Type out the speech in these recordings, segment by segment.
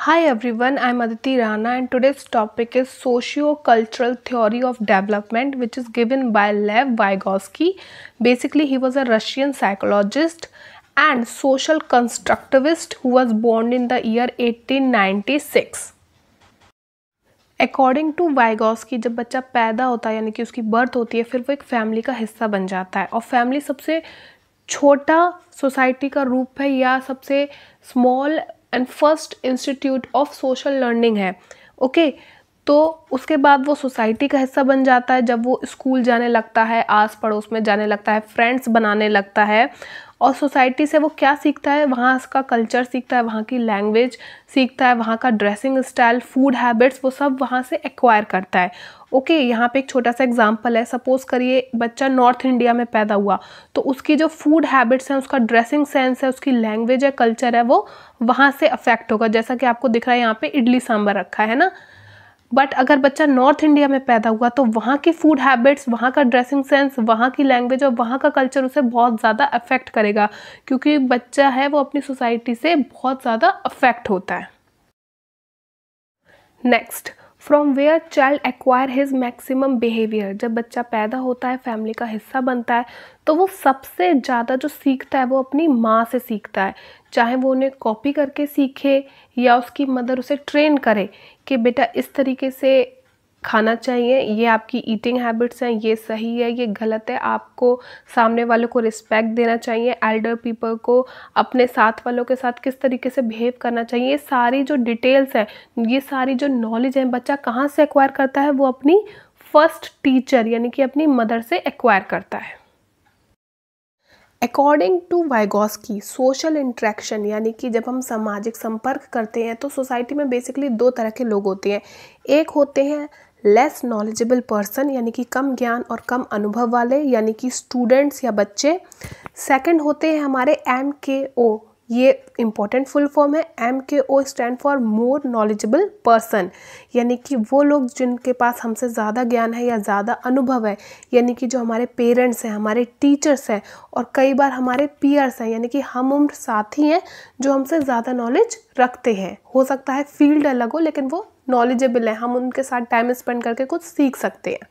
High everyone I am Aditi Rana and today's topic is socio cultural theory of development which is given by Lev Vygotsky basically he was a Russian psychologist and social constructivist who was born in the year eighteen ninety six according to Vygotsky की जब बच्चा पैदा होता है यानी कि उसकी birth होती है फिर वो एक फैमिली का हिस्सा बन जाता है और फैमिली सबसे छोटा सोसाइटी का रूप है या सबसे small and first institute of social learning है ओके okay, तो उसके बाद वो सोसाइटी का हिस्सा बन जाता है जब वो स्कूल जाने लगता है आस पड़ोस में जाने लगता है फ्रेंड्स बनाने लगता है और सोसाइटी से वो क्या सीखता है वहाँ का कल्चर सीखता है वहाँ की लैंग्वेज सीखता है वहाँ का ड्रेसिंग स्टाइल फूड हैबिट्स वो सब वहाँ से एक्वायर करता है ओके okay, यहाँ पे एक छोटा सा एग्जाम्पल है सपोज करिए बच्चा नॉर्थ इंडिया में पैदा हुआ तो उसकी जो फूड हैबिट्स हैं उसका ड्रेसिंग सेंस है उसकी लैंग्वेज है कल्चर है वो वहाँ से अफेक्ट होगा जैसा कि आपको दिख रहा है यहाँ पे इडली सांभर रखा है ना बट अगर बच्चा नॉर्थ इंडिया में पैदा हुआ तो वहाँ की फूड हैबिट्स वहाँ का ड्रेसिंग सेंस वहाँ की लैंग्वेज और वहाँ का कल्चर उसे बहुत ज़्यादा अफेक्ट करेगा क्योंकि बच्चा है वो अपनी सोसाइटी से बहुत ज़्यादा अफेक्ट होता है next from where child acquire his maximum behaviour जब बच्चा पैदा होता है फैमिली का हिस्सा बनता है तो वो सबसे ज़्यादा जो सीखता है वो अपनी माँ से सीखता है चाहे वो उन्हें कॉपी करके सीखे या उसकी मदर उसे ट्रेन करे कि बेटा इस तरीके से खाना चाहिए ये आपकी ईटिंग हैबिट्स हैं ये सही है ये गलत है आपको सामने वालों को रिस्पेक्ट देना चाहिए एल्डर पीपल को अपने साथ वालों के साथ किस तरीके से बिहेव करना चाहिए ये सारी जो डिटेल्स हैं ये सारी जो नॉलेज है बच्चा कहाँ से एक्वायर करता है वो अपनी फर्स्ट टीचर यानी कि अपनी मदर से एक्वायर करता है according to Vygotsky social interaction यानी कि जब हम सामाजिक संपर्क करते हैं तो सोसाइटी में बेसिकली दो तरह के लोग होते हैं एक होते हैं लेस नॉलेजेबल पर्सन यानी कि कम ज्ञान और कम अनुभव वाले यानी कि स्टूडेंट्स या बच्चे सेकंड होते हैं हमारे एम के ओ ये इम्पॉर्टेंट फुल फॉर्म है M K O stand for more knowledgeable person यानी कि वो लोग जिनके पास हमसे ज़्यादा ज्ञान है या ज़्यादा अनुभव है यानी कि जो हमारे पेरेंट्स हैं हमारे टीचर्स हैं और कई बार हमारे पीयर्स हैं यानी कि हम उम्र साथी हैं जो हमसे ज़्यादा नॉलेज रखते हैं हो सकता है फील्ड अलग हो लेकिन वो नॉलेजेबल हैं हम उनके साथ टाइम स्पेंड करके कुछ सीख सकते हैं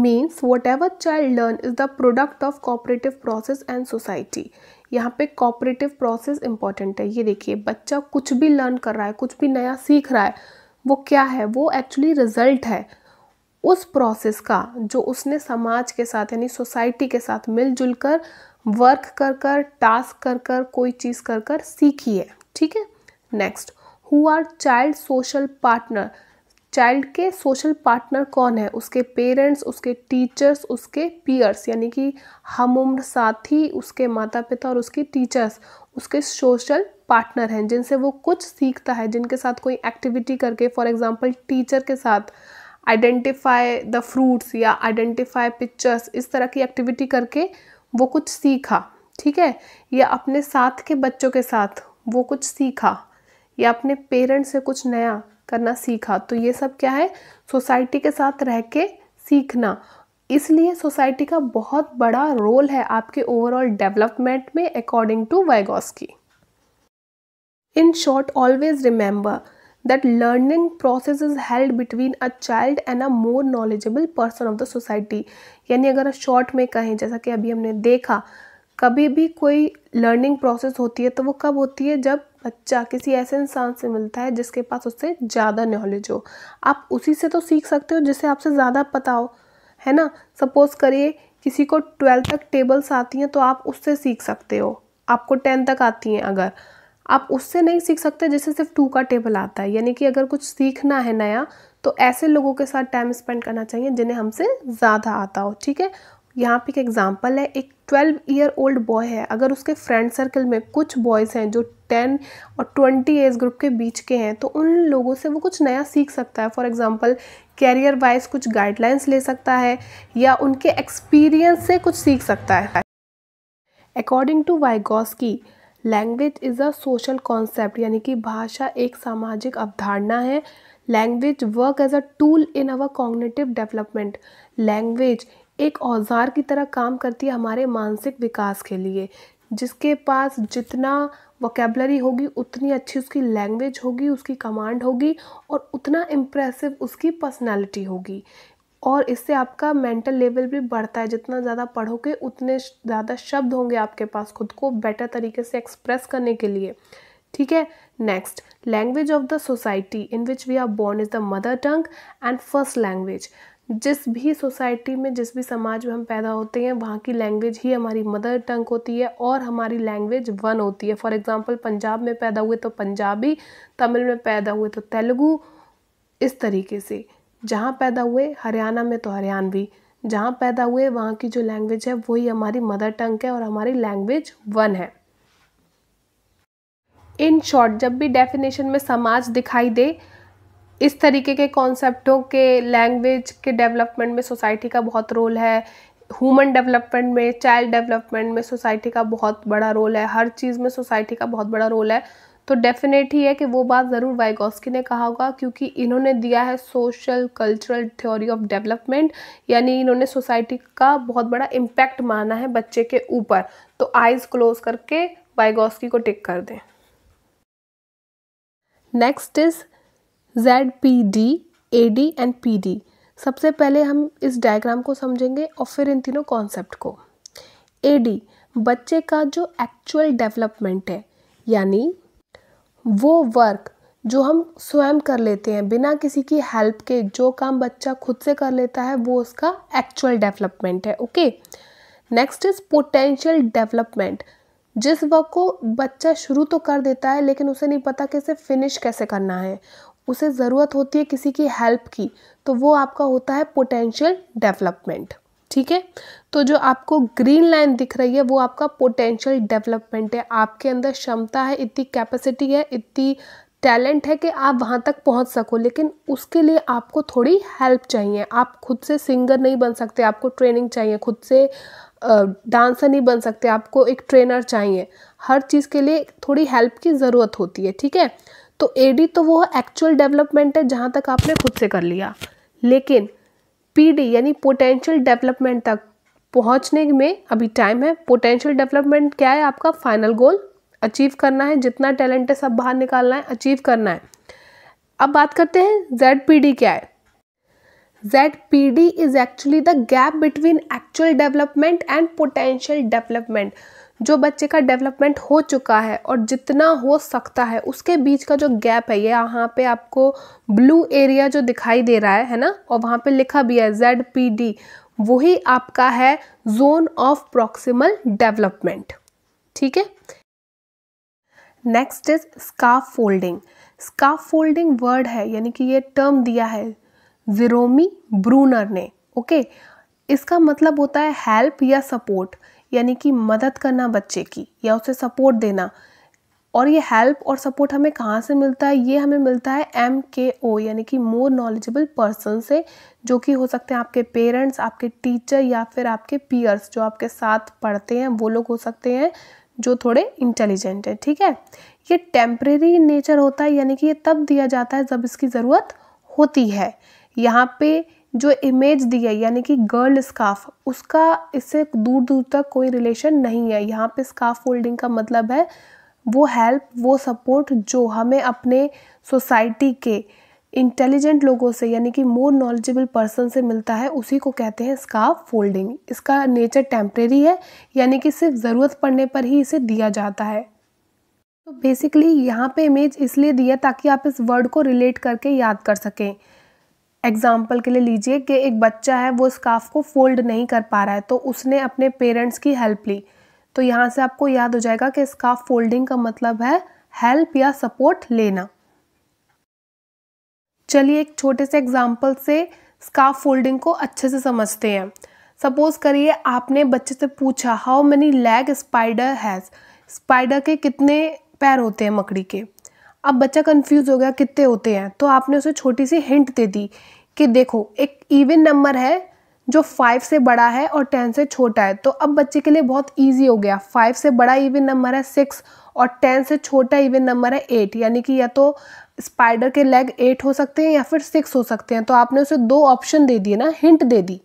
means whatever child learn is the product of cooperative process and society यहाँ पे कॉपरेटिव प्रोसेस इंपॉर्टेंट है ये देखिए बच्चा कुछ भी लर्न कर रहा है कुछ भी नया सीख रहा है वो क्या है वो एक्चुअली रिजल्ट है उस प्रोसेस का जो उसने समाज के साथ यानी सोसाइटी के साथ मिलजुल कर वर्क कर कर टास्क कर कर कोई चीज़ कर कर सीखी है ठीक है next who are child social partner child के सोशल पार्टनर कौन है उसके पेरेंट्स उसके टीचर्स उसके पीयर्स यानी कि हम उम्र साथी उसके माता पिता और उसके टीचर्स उसके सोशल पार्टनर हैं जिनसे वो कुछ सीखता है जिनके साथ कोई एक्टिविटी करके फॉर एग्जांपल टीचर के साथ आइडेंटिफाई द फ्रूट्स या आइडेंटिफाई पिक्चर्स इस तरह की एक्टिविटी करके वो कुछ सीखा ठीक है या अपने साथ के बच्चों के साथ वो कुछ सीखा या अपने पेरेंट्स से कुछ नया करना सीखा तो ये सब क्या है सोसाइटी के साथ रह के सीखना इसलिए सोसाइटी का बहुत बड़ा रोल है आपके ओवरऑल डेवलपमेंट में अकॉर्डिंग टू की in short always remember that learning process is held between a child and a more knowledgeable person of the society यानी अगर शॉर्ट में कहें जैसा कि अभी हमने देखा कभी भी कोई लर्निंग प्रोसेस होती है तो वो कब होती है जब बच्चा किसी ऐसे इंसान से मिलता है जिसके पास उससे ज़्यादा नॉलेज हो आप उसी से तो सीख सकते हो जिसे आपसे ज़्यादा पता हो है ना सपोज़ करिए किसी को ट्वेल्थ तक टेबल्स आती हैं तो आप उससे सीख सकते हो आपको टेन तक आती हैं अगर आप उससे नहीं सीख सकते जिससे सिर्फ टू का टेबल आता है यानी कि अगर कुछ सीखना है नया तो ऐसे लोगों के साथ टाइम स्पेंड करना चाहिए जिन्हें हमसे ज़्यादा आता हो ठीक है यहाँ पे एक एग्जांपल है एक ट्वेल्व ईयर ओल्ड बॉय है अगर उसके फ्रेंड सर्कल में कुछ बॉयज़ हैं जो टेन और ट्वेंटी एज ग्रुप के बीच के हैं तो उन लोगों से वो कुछ नया सीख सकता है फॉर एग्ज़ाम्पल कैरियर वाइज कुछ गाइडलाइंस ले सकता है या उनके एक्सपीरियंस से कुछ सीख सकता है अकॉर्डिंग टू की language is a social concept यानी कि भाषा एक सामाजिक अवधारणा है language work as a tool in our cognitive development language एक औज़ार की तरह काम करती है हमारे मानसिक विकास के लिए जिसके पास जितना वोकेबलरी होगी उतनी अच्छी उसकी लैंग्वेज होगी उसकी कमांड होगी और उतना इम्प्रेसिव उसकी पर्सनालिटी होगी और इससे आपका मेंटल लेवल भी बढ़ता है जितना ज़्यादा पढ़ोगे उतने ज़्यादा शब्द होंगे आपके पास खुद को बेटर तरीके से एक्सप्रेस करने के लिए ठीक है next language of the society in which we are born is the mother tongue and first language जिस भी सोसाइटी में जिस भी समाज में हम पैदा होते हैं वहाँ की लैंग्वेज ही हमारी मदर टंग होती है और हमारी लैंग्वेज वन होती है फॉर एग्ज़ाम्पल पंजाब में पैदा हुए तो पंजाबी तमिल में पैदा हुए तो तेलुगू इस तरीके से जहाँ पैदा हुए हरियाणा में तो हरियाणवी जहाँ पैदा हुए वहाँ की जो लैंग्वेज है वही हमारी मदर टंग है और हमारी लैंग्वेज वन है इन शॉर्ट जब भी डेफिनेशन में समाज दिखाई दे इस तरीके के कॉन्सेप्टों के लैंग्वेज के डेवलपमेंट में सोसाइटी का बहुत रोल है ह्यूमन डेवलपमेंट में चाइल्ड डेवलपमेंट में सोसाइटी का बहुत बड़ा रोल है हर चीज़ में सोसाइटी का बहुत बड़ा रोल है तो डेफिनेट ही है कि वो बात ज़रूर वाइगोस्की ने कहा होगा क्योंकि इन्होंने दिया है social cultural theory of development यानी इन्होंने सोसाइटी का बहुत बड़ा इम्पैक्ट माना है बच्चे के ऊपर तो आइज़ क्लोज करके वाइगोस्की को टिक कर दें next is Z P D A D and P D सबसे पहले हम इस डायग्राम को समझेंगे और फिर इन तीनों कॉन्सेप्ट को ए डी बच्चे का जो एक्चुअल डेवलपमेंट है यानी वो वर्क जो हम स्वयं कर लेते हैं बिना किसी की हेल्प के जो काम बच्चा खुद से कर लेता है वो उसका एक्चुअल डेवलपमेंट है okay next is potential development जिस वर्क को बच्चा शुरू तो कर देता है लेकिन उसे नहीं पता कि इसे फिनिश कैसे करना है उसे ज़रूरत होती है किसी की हेल्प की तो वो आपका होता है पोटेंशियल डेवलपमेंट ठीक है तो जो आपको ग्रीन लाइन दिख रही है वो आपका पोटेंशियल डेवलपमेंट है आपके अंदर क्षमता है इतनी कैपेसिटी है इतनी टैलेंट है कि आप वहाँ तक पहुँच सको लेकिन उसके लिए आपको थोड़ी हेल्प चाहिए आप खुद से सिंगर नहीं बन सकते आपको ट्रेनिंग चाहिए खुद से डांसर नहीं बन सकते आपको एक ट्रेनर चाहिए हर चीज़ के लिए थोड़ी हेल्प की ज़रूरत होती है ठीक है तो एडी तो वो एक्चुअल डेवलपमेंट है जहाँ तक आपने खुद से कर लिया लेकिन पीडी यानी पोटेंशियल डेवलपमेंट तक पहुँचने में अभी टाइम है पोटेंशियल डेवलपमेंट क्या है आपका फाइनल गोल अचीव करना है जितना टैलेंट है सब बाहर निकालना है अचीव करना है अब बात करते हैं जेड पी डी क्या है Z P D is actually the gap between actual development and potential development जो बच्चे का डेवलपमेंट हो चुका है और जितना हो सकता है उसके बीच का जो गैप है ये यहाँ पे आपको ब्लू एरिया जो दिखाई दे रहा है है ना और वहाँ पे लिखा भी है जेड पी डी वही आपका है जोन ऑफ प्रॉक्सिमल डेवलपमेंट ठीक है next is scaffolding scaffolding word है यानी कि ये टर्म दिया है जिरोमी ब्रूनर ने ओके okay? इसका मतलब होता है हेल्प या सपोर्ट यानी कि मदद करना बच्चे की या उसे सपोर्ट देना और ये हेल्प और सपोर्ट हमें कहाँ से मिलता है ये हमें मिलता है एम के ओ यानी कि मोर नॉलेजेबल पर्सन से जो कि हो सकते हैं आपके पेरेंट्स आपके टीचर या फिर आपके पीयर्स जो आपके साथ पढ़ते हैं वो लोग हो सकते हैं जो थोड़े इंटेलिजेंट हैं ठीक है ये टेम्प्रेरी नेचर होता है यानी कि ये तब दिया जाता है जब इसकी ज़रूरत होती है यहाँ पे जो इमेज दी है यानी कि गर्ल स्काफ उसका इससे दूर दूर तक कोई रिलेशन नहीं है यहाँ पे स्काफ फोल्डिंग का मतलब है वो हेल्प वो सपोर्ट जो हमें अपने सोसाइटी के इंटेलिजेंट लोगों से यानी कि मोर नॉलेजेबल पर्सन से मिलता है उसी को कहते हैं स्काफ फोल्डिंग इसका नेचर टेम्प्रेरी है यानी कि सिर्फ ज़रूरत पड़ने पर ही इसे दिया जाता है तो बेसिकली यहाँ पे इमेज इसलिए दिया ताकि आप इस वर्ड को रिलेट करके याद कर सकें एग्जाम्पल के लिए लीजिए कि एक बच्चा है वो स्काफ को फोल्ड नहीं कर पा रहा है तो उसने अपने पेरेंट्स की हेल्प ली तो यहाँ से आपको याद हो जाएगा कि स्काफ फोल्डिंग का मतलब है हेल्प या सपोर्ट लेना चलिए एक छोटे से एग्जाम्पल से स्काफ फोल्डिंग को अच्छे से समझते हैं सपोज करिए आपने बच्चे से पूछा how many leg spider has spider के कितने पैर होते हैं मकड़ी के अब बच्चा कन्फ्यूज़ हो गया कितने होते हैं तो आपने उसे छोटी सी हिंट दे दी कि देखो एक इवन नंबर है जो फाइव से बड़ा है और टेन से छोटा है तो अब बच्चे के लिए बहुत ईजी हो गया फाइव से बड़ा इवन नंबर है सिक्स और टेन से छोटा इवन नंबर है एट यानी कि या तो स्पाइडर के लेग एट हो सकते हैं या फिर सिक्स हो सकते हैं तो आपने उसे दो ऑप्शन दे दिए ना हिंट दे दी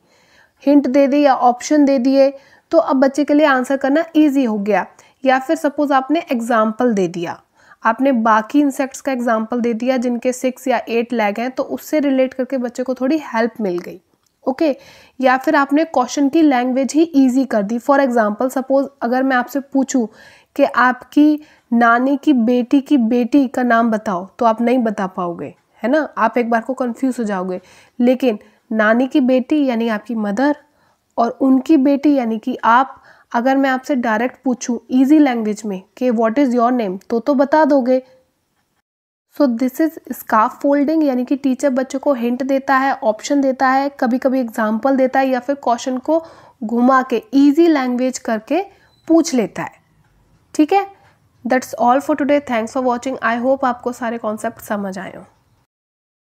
हिंट दे दी या ऑप्शन दे दिए तो अब बच्चे के लिए आंसर करना ईजी हो गया या फिर सपोज़ आपने एग्जाम्पल दे दिया आपने बाकी इंसेक्ट्स का एग्जाम्पल दे दिया जिनके सिक्स या एट लैग हैं तो उससे रिलेट करके बच्चे को थोड़ी हेल्प मिल गई ओके okay? या फिर आपने क्वेश्चन की लैंग्वेज ही ईजी कर दी फॉर एग्जाम्पल सपोज अगर मैं आपसे पूछूँ कि आपकी नानी की बेटी की बेटी का नाम बताओ तो आप नहीं बता पाओगे है ना आप एक बार को कंफ्यूज हो जाओगे लेकिन नानी की बेटी यानी आपकी मदर और उनकी बेटी यानी कि आप अगर मैं आपसे डायरेक्ट पूछूं इजी लैंग्वेज में कि व्हाट इज़ योर नेम तो तो बता दोगे so this is scaffolding यानी कि टीचर बच्चों को हिंट देता है ऑप्शन देता है कभी कभी एग्जाम्पल देता है या फिर क्वेश्चन को घुमा के ईजी लैंग्वेज करके पूछ लेता है ठीक है that's all for today thanks for watching I hope आपको सारे कॉन्सेप्ट समझ आए हों